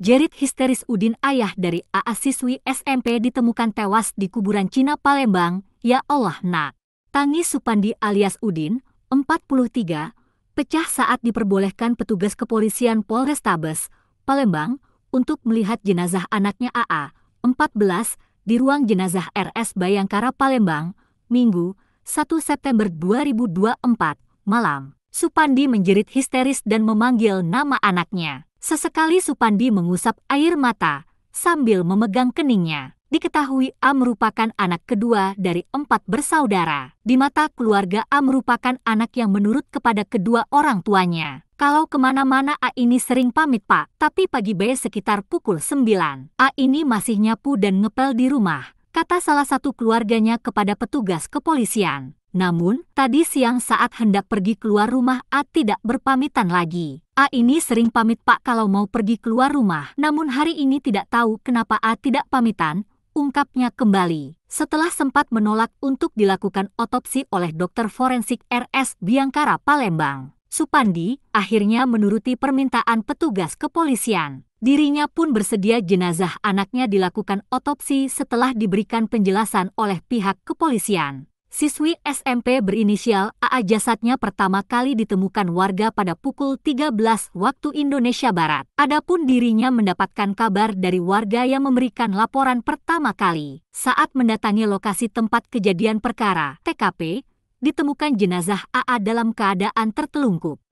jerit histeris Udin ayah dari AA siswi SMP ditemukan tewas di kuburan Cina Palembang, ya Allah nak. tangis Supandi alias Udin, 43, pecah saat diperbolehkan petugas kepolisian Polrestabes, Palembang, untuk melihat jenazah anaknya AA, 14, di ruang jenazah RS Bayangkara Palembang, Minggu, 1 September 2024, malam. Supandi menjerit histeris dan memanggil nama anaknya. Sesekali Supandi mengusap air mata sambil memegang keningnya. Diketahui A merupakan anak kedua dari empat bersaudara. Di mata keluarga A merupakan anak yang menurut kepada kedua orang tuanya. Kalau kemana-mana A ini sering pamit pak, tapi pagi B sekitar pukul 9. A ini masih nyapu dan ngepel di rumah, kata salah satu keluarganya kepada petugas kepolisian. Namun, tadi siang saat hendak pergi keluar rumah, A tidak berpamitan lagi. A ini sering pamit Pak kalau mau pergi keluar rumah, namun hari ini tidak tahu kenapa A tidak pamitan, ungkapnya kembali. Setelah sempat menolak untuk dilakukan otopsi oleh dokter forensik RS Biangkara Palembang, Supandi akhirnya menuruti permintaan petugas kepolisian. Dirinya pun bersedia jenazah anaknya dilakukan otopsi setelah diberikan penjelasan oleh pihak kepolisian. Siswi SMP berinisial AA jasadnya pertama kali ditemukan warga pada pukul 13 waktu Indonesia Barat. Adapun dirinya mendapatkan kabar dari warga yang memberikan laporan pertama kali. Saat mendatangi lokasi tempat kejadian perkara, TKP, ditemukan jenazah AA dalam keadaan tertelungkup.